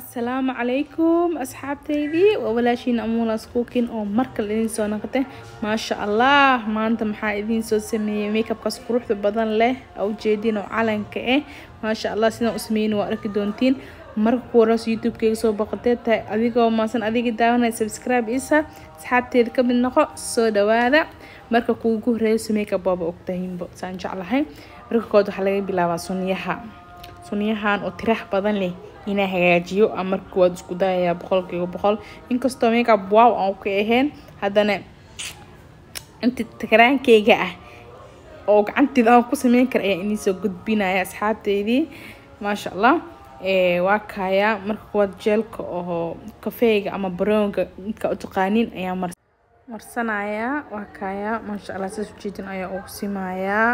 asalaamu calaykum asxaabtaydii waa walaashiin amuulas kuukin oo markale idin soo noqotay maasha allah maanta maxaa idiin soo sameeyey makeupkaas quruxda badan leh ujeedin oo calanka eh maasha allah sidaan u sameeyin waa arki doontiin marka kuwa horaas soo boqotee tahay adigoo maasan adigii daawanaya subscribe isa asxaabteeda ka mid noqo soo dhawaada marka kuugu horreeyso makeup baaba ogtahinbo saan jeclahay marka kood waxaa laga bilaabaa sunyaha sunyahan oo tirax badan leh inaa hagaajiyo marka waad isku dayayaa boqolkiiba boqol inkastoo makeup wow aan ka ahayn haddana inta takraankeyga ah oo gacanteeda aan ku sameyn kara ayaa idiinsoo gudbinaya asxaabteydii maasha allah waa kaayaa marka kuwaad jeelka oo kafeega ama baroonga midka u taqaanin ayaa marsanayaa waa kaayaa maasha allah saas ujeedin ayaa ugu simayaa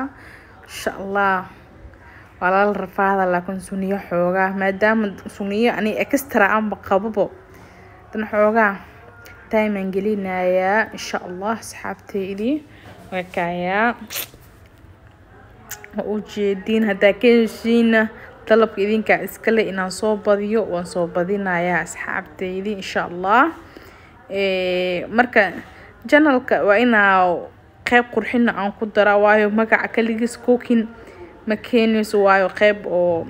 insha allah walaal rafaada laakiin suniyo xoogaa maadaama suniyo ani extra anba qababo dan xoogaa taimaan gelinayaa insha allah asxaabteydii waakayaa ma u jeediin haddaa ka heshiina dalabka idinkaa iskale inaan soo badiyo waan soo badinayaa asxaabteydii insha allah marka janalka waa inaa qeyb qurxina aan ku daraa waayo magaca kaligiis cooking makeneyso waayo qeyb oo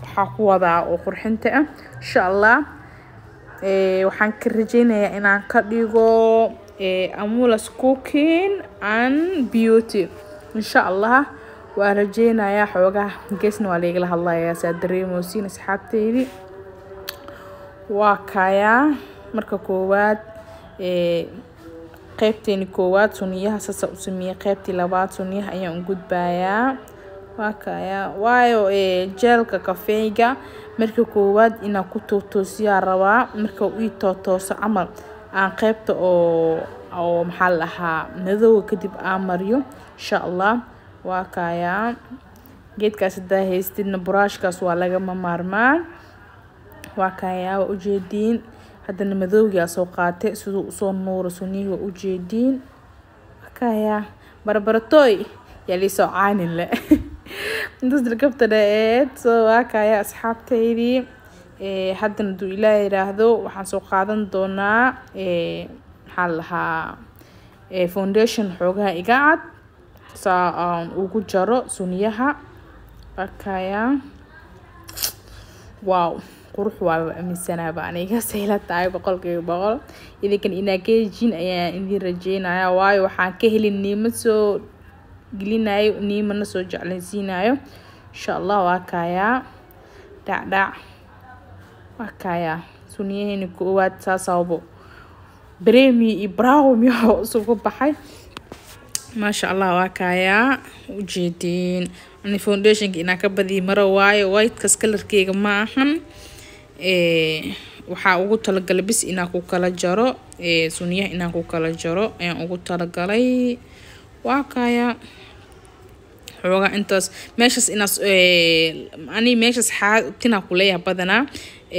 waxaa ku wadaa oo qurxinta ah insha allah eh, waxaan ka rajeynayaa inaan ka dhigo eh, amulas cooking an beauty insha allah waa rajeynayaa xoogaa geesna waa laigala hadlayaa saa dareemosiin asxaabteydi waa kayaa marka koowaad eh, qeybteeni koowaad suniyaha sasa u sameeyey qeybtii labaad suniyaha ayaan u gudbayaa waa waayo eh, jeelka kafeyga marka koowaad inaa ku tootoosiyaa rabaa marka ii tootooso camal aan qeybta oo oo maxaa la dhahaa madowga kadib aan mariyo insha allah waa geedkaas haddaa haystidna buraashkaas waa laga maarmaan waa kayaa waa ujeediin haddana madowgiaa soo qaate siduu usoo nuuro sunihi waa ujeediin waa kayaa barbaratooy yaa liisoo caanin le indasdargabta dha-eed soo waakaya asxaabtaydii eh, haddana duu ilaah yiraahdo waxaan soo qaadan doonaa eh, maxaa lahaa eh, foundation xoogaha iga cad saa um, ugu jaro suniyaha arkaya wow qurux waaba aaminsanaaba aniga sayla tahay boqolkiiba boqol idinkan inaagejin ayaan idin rajeynaya waayo waxaan ka helin niimo gelinayo niimana soo jeclaysiinayo insha allah waa kaayaa dhacdhac waa kaayaa suniyaheyna koowaad saasawbo bremi iyo braawo miyaa isugu baxay maasha allah waa kaayaa ujeedeen ani foundationka inaa ka badii maro waayo whitecas kalarkeyga ma ahan waxaa ugu talagalay bis inaan ku kala jaro suniyaha inaan ku kala jaro ayaan ugu talagalay waa kaaya xoogaa intaas meeshaas inaas eh, ani meeshaas xaatinaa tinaa leeyahay badanaa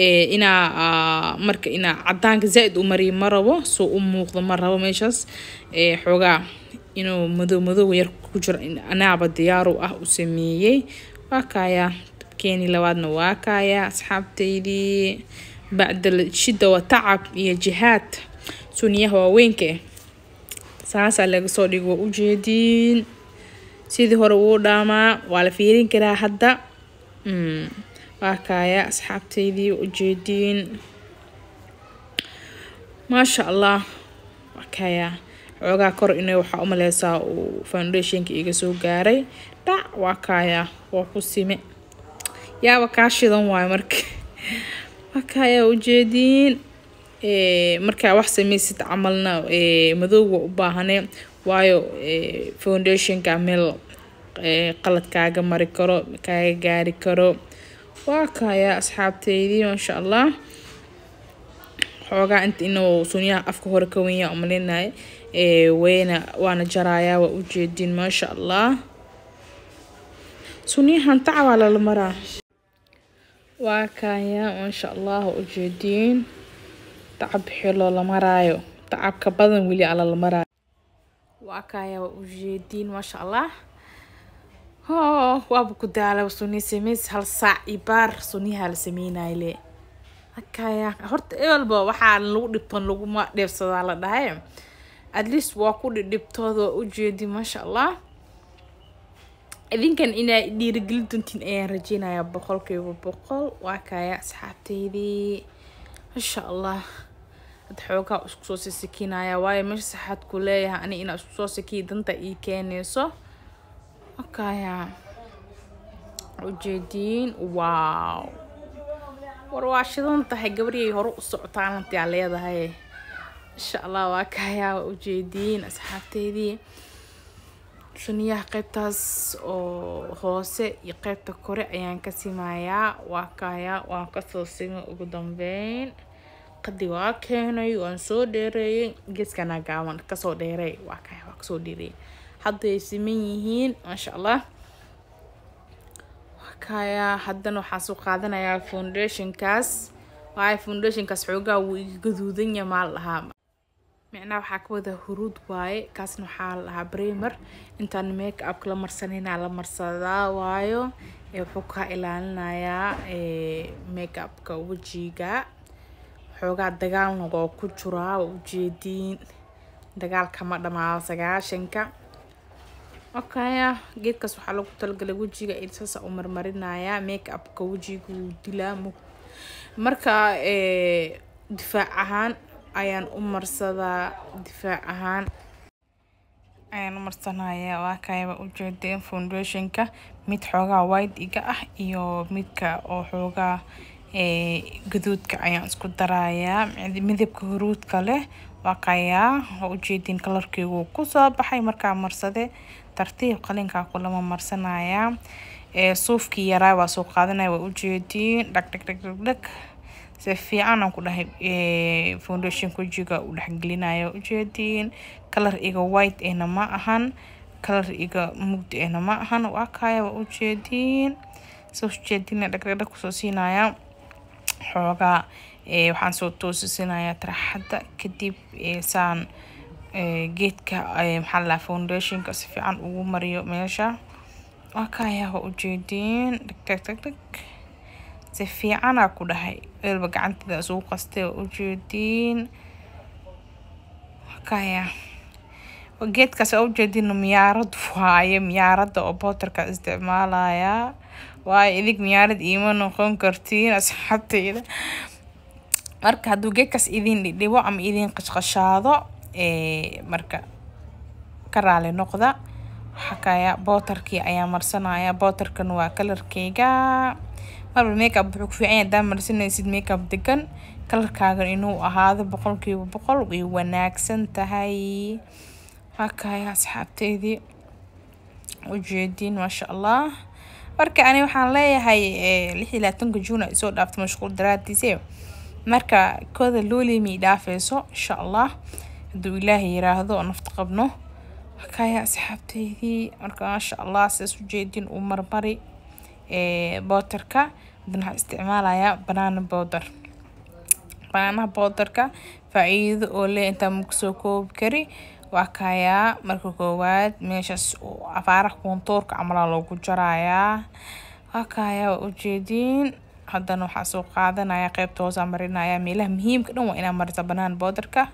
eh, inaa ah, marka inaa cadaanka zaa-id u mariyo ma rabo soo u muuqdo ma rabo meeshaas xoogaa eh, inuu madow madowga yar ku jiro anaaba diyaaru ah u sameeyey waa kaaya dabkeeni labaadna waa kaaya asxaabtaydii bacdal shida waa tacab iyo jihaad suniyaha waaweynka ah saasaa laga soo dhigo waa ujeediin sidii hore wuu dhaamaa waa la fiirin karaa hadda hmm, waa kaaya asxaabteydii ujeediin maasha allah waa kaaya xoogaa kor inay waxaa umaleysaa uu foundationka iga soo gaaray dhac waa kaaya waa ku sime yaaba kaa shidan waayo marka waa kaaya ujeediin Eh, markaa wax samaysid camalna eh, madowga u baahane waayo eh, foundationka meel qalad kaaga mari karo kaaga gaari karo waa kayaa asxaabteydii maasha allah xoogaa inta inuu sunyaha afka hore ka wenya umalinay weyna waana jaraayaa waa u jeedin maasha allah sunyahan tacbaa lala maraa waa kayaa maasha allah waa ujeediin tacab xilo la maraayo tacabka badan weli alla la maraayo waa kaaya ujeediin maasha allah oh, waaba ku daala suni samays hal saac iyo baar la sameynayle akaya horta eelba waxaa lagu dhibtan laguma dheebsadaa la dhahay at least waa ku dhibdhibtooda waa ujeedi maasha allah idinkan inaa dhiirigeli doontiin ayaan rajeynayaa boqolkiiba boqol waa kaaya asxaabteydii maasha allah dad xoogaa isku soo sasakiinaya waayo meesha saxaad ku leeyahay ani inaa isku soo sakiya danta ii keenayso markaya ujeediin wow war waa shidan tahay gabariyay hore u socotaan leedahay insha allah waa kayaa waa ujeediin asxaabteydii suniyaha qeybtaas oo hoose iyo qeybta kore ayaan ka simayaa waa kayaa waan kasoo sima ugu dambeyn qadi waa keenay waan soo dheereeyay geeskanaa gaaban kasoo dheerey waa ka hadday siman yihiin maasha allah wakayaa haddana waxaan soo qaadanayaa foundationkaas waayo foundationkaas xoogaa wuu iga gaduudan yahay maa la micnaa waxaa ka wada huruud waaye kaasna waxaa la dhahaa intaan make up la marsanaynaa la marsadaa waayo wuxuu ka ilaalinayaa make upka wejiga xoogaa dagaalna waa ku jiraa waa ujeediin dagaalka ma dhamaado sagaashanka okaya ah, geedkaas waxaa lagu talagalay wejiga ilsaasa u marmarinayaa make upka wejiga wuu dilaa marka eh, difaac ahaan ayaan u marsadaa difaac ahaan ayaan umarsanaya waa kaayaba ujeedeen foundationka mid xoogaa wide iga ah iyo midka oo xoogaa gaduudka ayaan isku darayaa midabka huruudka leh waa qayaa oo ujeedin kalarkii wuu kusoo baxay markaa marsade tartiib qalinkaa kulama marsanaya suufkii yaraa waa soo qaadanaya waa ujeediin dhag si fiican aan ku dhahay foundation kujiga u dhexgelinayo ujeediin kalar iga white ehna ma ahan kalar iga mugd ehna ma ahan waa waa ujeediin soo ujeedina dhag kusoo siinaya xoogaa waxaan soo toosisanayaa taraxadda kadib saan geedka maxaa foundationka si fiican ugu mariyo meesha waakaayaa waa ujeediin dhigtag si fiicanaa ku dhahay weelba gacantada isugu qastay waa ujeediin waakaayaa geedkaas waa ujeediin miyaarad waaye miyaaradda oo bootarka isticmaalayaa waayo idig miyaarad iima noqon kartiin asxaabteyda marka hadduu geedkaas idin dhidhibo ama idin qashqashaado marka ka raali noqda waxakaya bootarkii ayaa marsanaya bootarkan waa kalarkeyga marba makeup wuxuu ku fiican yahay hadaa marsanaysid makeup degan kalarkaaga inuu ahaado boqolkiiba boqol way wanaagsan tahay hakaya asxaabteydii ujeediin maasha allah marka ani waxaan leeyahay eh, lix iyo labaatanka juun ay soo dhaafto mashquul daraadiise eh. marka kooda loolemi dhaafeyso insha allah hadduu ilaahay yiraahdo oo nafta qabno hakaaya asxaabteydii marka maasha allah sidaas ujeedin uu marmari eh, booterka haddana waxaa isticmaalayaa banaana bowder banaanaha bowderka faa-iido oo leh intaa maku koobi kari waa kayaa marka koowaad meeshaas afaaraha koontoorka camalaa loogu jarayaa waa kayaa waa ujeediin haddana waxaa soo qaadanaya qeybta hoosaa marinaya meelaha muhiimka dhan waa inaa marta banaan boodarka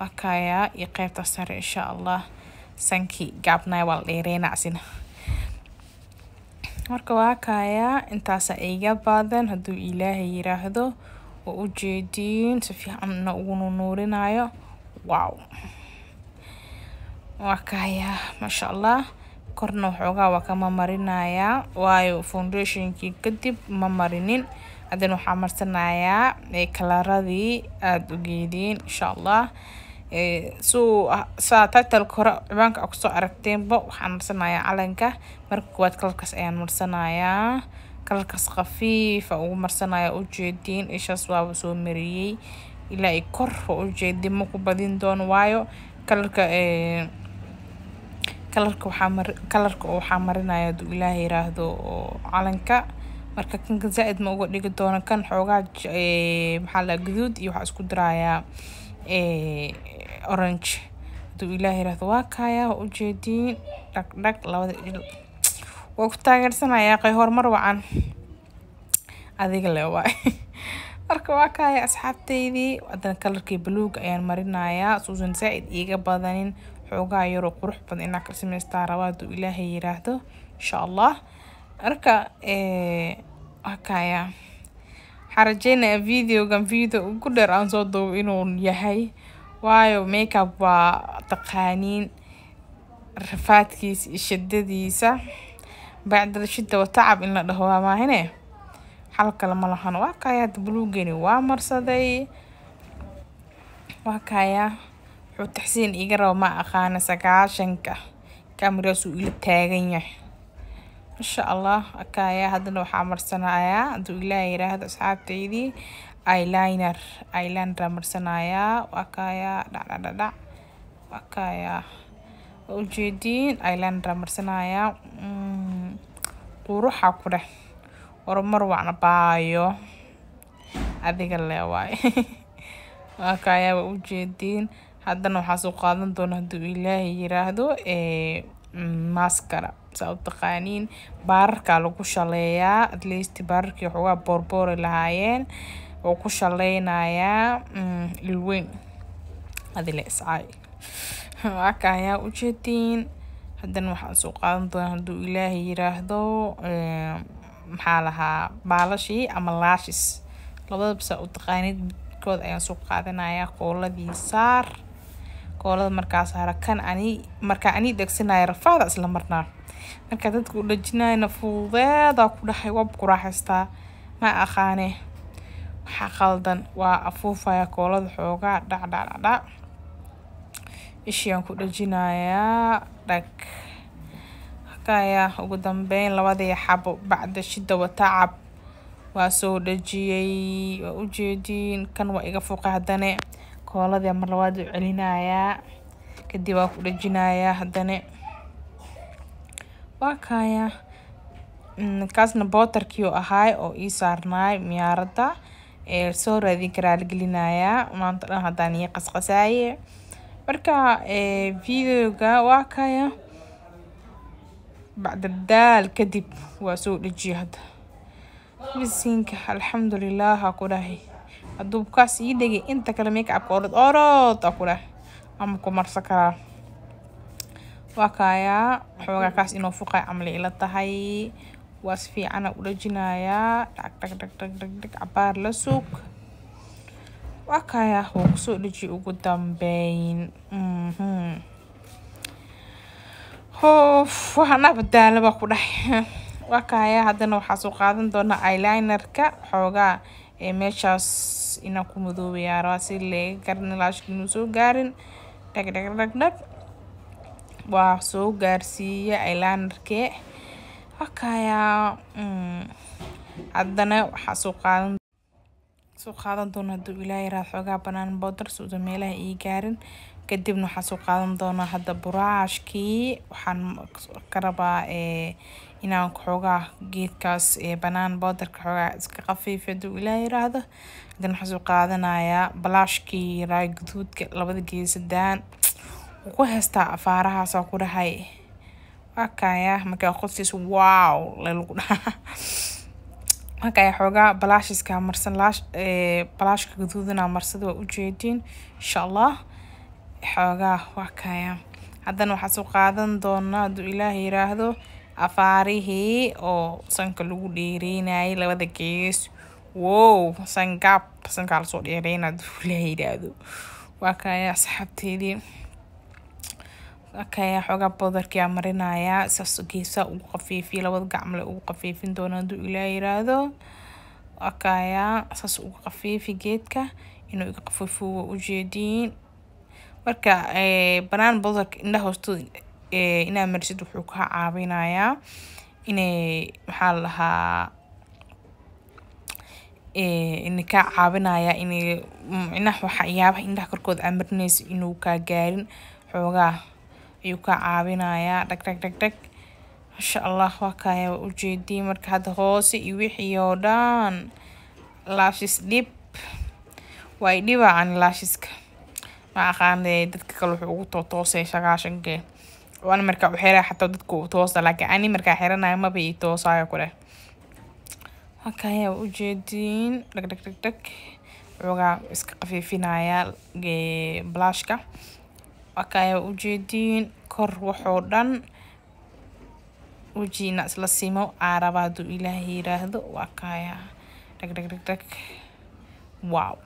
waa kayaa iyo qeybta sare insha allah sankii gaabnaya waa la dheereenacsina marka waa kayaa intaasa iga badan haduu ilaahay yiraahdo waa ujeediin si fiicanna ugu nunuurinayo wow waa ka hayaa maasha allah korna waxoogaa waa kama marinayaa waayo foundationkii kadib ma marinin haddana waxaa marsanayaa kalaradii aada u geediin insha allah suu saa ah, titalka hore cibaanka aa kusoo aragteenba waxaan marsanayaa calanka marka koowaad kalarkaas ayaan marsanayaa kalarkaas khafiifa ah ugu marsanaya ujeediin ishaas waaba soo mariyey ilaa i kor ujeedi ma ku badin doono waayo kalarka kalarka waxaa marinaya haduu ilaah yiraahdo calanka marka kankan zaaid ma uga dhigi doono kan xoogaa maxaa guduud iyo waxaa isku diraayaa orange haduu ilaah yiraahdo waa kaaya waa ujeediin dhagdhag labada idhil waa ku taageersanayaa qay horumar wacan adiga le waay marka waa kaaya asxaabteydii haddana kalarkii baluuga ayaan marinayaa suusan zaa-id iiga badanin xoogaa yaroo qurux badan inaa ka samaystaa rabaadu ilaahay yiraahdo insha allah marka hakaya waxaa rajeynaya videogan video ugu dheer aan soo duubo inuu yahay waayo makeup waa taqaaniin rafaadkiisa iyo shidadiisa bacdal shida wa tacab in la dhaho waa maahine xal kale ma lahan waa kaya buluugani waa marsaday waa kaya taxsiin iga rabo ma aqaana sagaashanka kamirasuu ila taagan yahay insha allah akaya haddana waxaa marsanayaa hadduu ilaaha yiraahdo asxaabtaydii iliner iliner marsanayaa akayaa dhacdhadhadhac akayaa waa ujeediin iliner marsanayaa dhuuruxa ku dheh horumar wacna baayo adiga le waay akayaa waa ujeediin haddana waxaa soo qaadan doona haduu ilaahay yiraahdo maskara saa u taqaaniin baararkaa lagu shaleeyaa atleast baararkii waxoogaa boorboori lahaayeen oo ku shaleynayaa ilweyn adile iscaay aka ayaa ujeediin haddana waxaan soo qaadan doona hadduu ilaahay yiraahdo maxaa lahaa baalashii ama laashis labadaba saa u taqaanid midkood ayaan soo qaadanayaa qooladii saar goolada markaas harakan ani markaa anii degsinaya rafaada isla marnaa markaa dadka u dhajinayana fududeedaa ku dhahay waa kuraaxaystaa ma aqaane waxaa qaldan waa afuufaya koolada xoogaa dhacdhacdhacdhac ishiyaan ku dhajinayaa dhag hakayaa ugu dambeyn labadii xabo bacda shida tacab waa soo dhajiyey waa ujeediin kan waa iga fuqa haddane koolada mar labaad u celinayaa kadib waa ku dhajinayaa haddana waa kaayaa mm, kaasna bootarkii oo ahaay oo ii saarnaay miyaaradda soo raadin karaa la gelinayaa maanta dhan haddaan iyo qasqasaaye marka videoga waa kaayaa bacda daal kadib waa soo dhejiya hadda bisinka alxamdulilah ha ku dhahay aduubkaas ii dhegay inta kale make upka orod orod a ku ama ku marsan karaa waa kaayaa xoogaa kaas inuu fuqay camla ila tahay waas fiicana u dhajinayaa dhag dhag dhag dhag dhag dhag cabaar la sug waa kaayaa wuu kusoo dheji ugu dambeyn mhm. hoof waxaana badaalaba ku dheh waa kaayaa haddana waxaa soo qaadan doonaa eylinerka xoogaa ee meeshaas inaan ku madoobayaa rabaa si leega garna laashka inuu soo gaarin dhagdhagdhagdhag waa soo gaarsiiya aylaanarkee hakayaa mm, haddana waxaa soo qaadan soo qaadan doona haduu ilaahay raad xoogaa banaan boodar suuda meelaha ii gaarin kadibna waxaa soo qaadan doonaa hadda buraashkii waxaan ka rabaa eh, inaan xoogaa geedkaas ee banaan boodarka xoogaa iska qafiifiyo hadduu ilaah yiraahdo haddana waxaasuu qaadanayaa balaashkii yaraa guduudka labada geesadaan wuu ku haystaa afaarahaasaa ku dhahay waa kaaya markaa qodsiis wow le dhahaa markaa xoogaa balaashiska marsan balaashka guduudana marsada waa ujeediin insha allah xoogaa waa kaaya haddana waxaasuu qaadan doonaa hadduu ilaah yiraahdo afaarihii oo sanka lagu dheereynayay labada gees wow sangaab sankaa lasoo dheereyna duu la yidhaahdo waa kaya asxaabteedii akaya xoogaa bodarkia marinayaa saas geesaa ugu qafiifiya labada gacmale ugu qafiifin doona haduu ilaa yiraahdo akaya saas ugu qafiifi geedka inuu iga qafiifuwa ujeediin marka banaan bodarka indha hoostooda Eh, inaad marsid wuxuu kaa caawinayaa inay maxaa la dhahaa eh, in kaa caawinayaa inay micnaha waxyaabaha indhaha korkood aa marinayso inuu kaa gaarin xoogaa ayuu kaa caawinayaa dhag dheg dheg dhag masha allah waa kaaya waa ujeediyey marka hadda hoose iyo wixii oo dhan laashis dhib waa i dhibaa ani laashiska ma aqaanee dadka kale wuxuu ugu tootoosay sagaashankee waana markaa u xataa dadku toosa laakiin ani markaa xiranayo maba ii toosaayo kule halkaayaa ujeediin dhag dhag dhag dhag xoogaa iska qafiifinaya blashka halkaayaa ujeediin kor waxoo dhan wejiina isla simo aaraba hadduu ilaahay yiraahdo waa kaayaa dhag dhag dhag dhag wow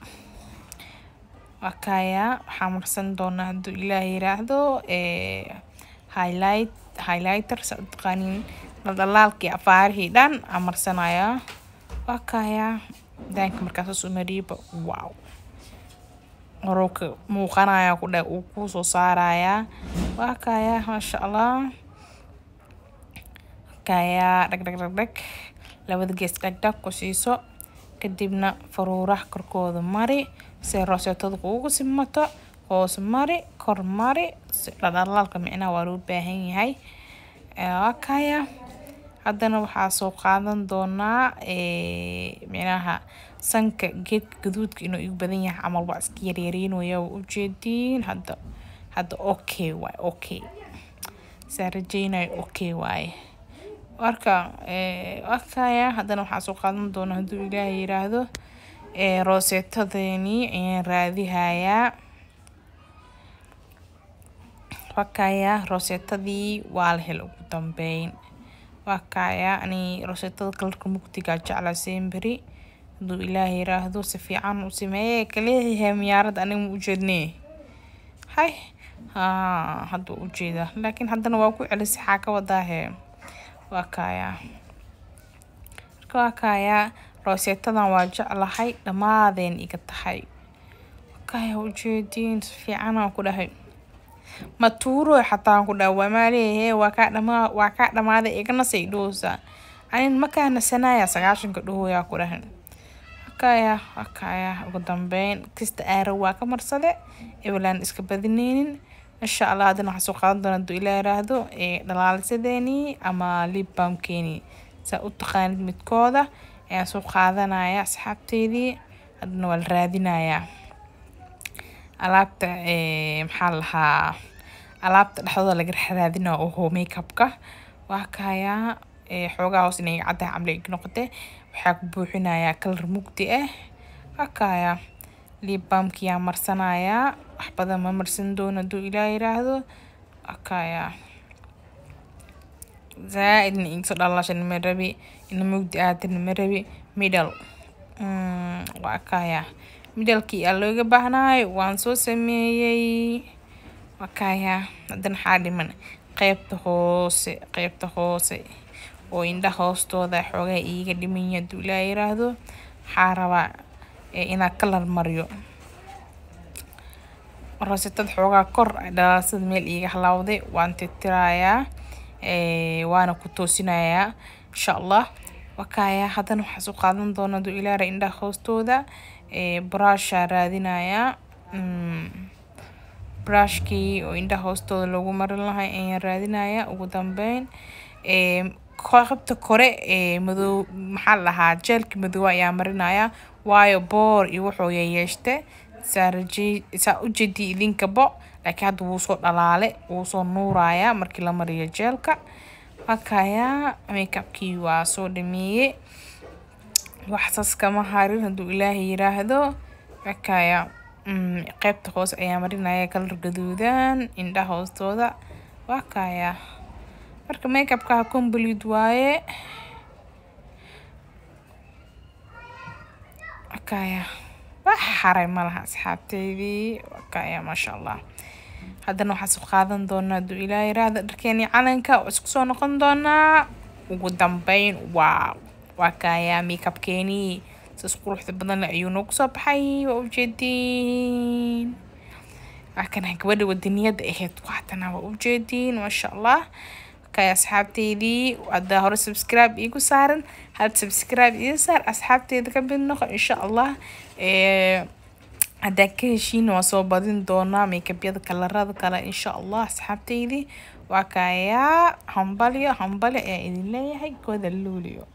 waxaa marsan doonaa haduu ilaahay yiraahdo highlighter saqanin dhaldhalaalkii afaarihii dhan amarsanaya waa kaaya daanka markaasas umariiba wow horuu muuqanaya ku dheh uu kuu soo saarayaa waa maasha allah kaaya dhag dhag dhag dhag labada gees dhag ku siiso kadibna faruuraha korkooda mari se rooseetadu kuugu simato hoos mari kor mari dhaldhalaalka micnaha waa loo baahan yahay waa haddana waxaa soo qaadan doonaa micnaha sanka geedka gaduudka inuu igu badan yahay camal waa iska yaryareynaya waa ujeediin hadda hadda okay waaye okay saa rajeynayo okay waaye marka arkaya haddana waxaa soo qaadan doonaa hadduu ilaahay yiraahdo rooseetadeenii ayaan raadihayaa waa rosetadii waa la hel ugu dambeyn waa kayaa ani rosetada kalarka mugdiga jeclaseen beri haduu ilaaha yiraahdo si fiican u sameeye kaleeyahay miyaarada aniga ujeednee jeednee hay haduu u laakiin haddana waa ku celisa xaa ka wadaahe waa marka waa kayaa waa jeclahay dhammaadeen iga tahay waa kayaa ujeediin si fiicanaan ku dhahay Maturo hata kudawamalehe wakadama wakadamada igana saydosa. Anin makana sanaya sagashan kuduya kurahan. Akaya, akaya, ugu dambeyn kasta aara waa ka marsade ewalaan iska badineynin insha allah haddana waxaa soo qaadan doona hadduu ilaa yiraahdo ee dhalaalisadeenii ama libbamkeenii saa u taqaanid midkooda ayaan soo qaadanaya asxaabteedii haddana waa la raadinayaa alaabta eh, maxaa lahaa alaabta dhexdooda laga raadinayo oo makeupka waa kayaa eh, xoogaa hoos inay caddahay camle ig noqote waxaa ku buuxinayaa kalar mugdi ah waa kayaa libaamkiyaa marsanayaa wax badan ma marsan doono hadduu ilaa yiraahdo waa kayaa zaa-idna igasoo dhalaashan rabi ina mugdi aadan ma rabi middle mm, waa kayaa midhalkii aa looga baahnaay waan soo sameeyey makaaya haddana xaa dhiman qeybta hoose qeybta hoose oo indha hoostooda xoogaa iiga dhimanyo haduu ilaa yiraahdo waxaa rabaa inaa kalar mariyo rasitad xoogaa kor dhalaasada meel iiga halawday waan tirtirayaa waana ku toosinayaa insha allah wakaaya haddana waxaa su qaadan doona haduu ilaa indhaha hoostooda buraasha raadinayaa mm, brushkii oo indhaha hoostooda loogu marin lahay ayaan raadinayaa ugu dambeyn qabta kore ee madow maxaa la dhahaa jeelka madow ayaa marinayaa waayo boor iyo wuxuu yeyeeshte saa ujeedii idinkabo laakiin hadda wuu soo dhalaale wuu soo nuurayaa markii la mariyo jeelka hakayaa makeupkii waa soo dhameeyey waxsaas kama harin haduu ilaahay yiraahdo makaaya mm, qaybta hoos ayaa marinaya kalar gaduudan indha hoostooda waakaya marka makeupkaha complete waaye kaaya wax xaray malaha asxaabteydii kaaya maasha allah haddana waxaa soo qaadan doonaa hadduu ilaahay yiraahdo dharkeenii calanka waa isku soo noqon doonaa ugu dambeyn waaw waa kaayaa makeabkeenii saas quruxda badan ayuu noogu soo baxay waa ujeediin waa gabadha wadaniyada aheyd waatana waa ujeediin maasha allah kay asxaabteydii adaa hore subscribe iigu saaran had subscribe iga saar asxaabteyda ka mid noqo insha allah haddaa ka heshiina waa soo badin doonaa makeubyada kalarada kale insha allah asxaabteydii waa kaayaa hambalyo hambalyo ayaa idin leeyahay goda luuliyo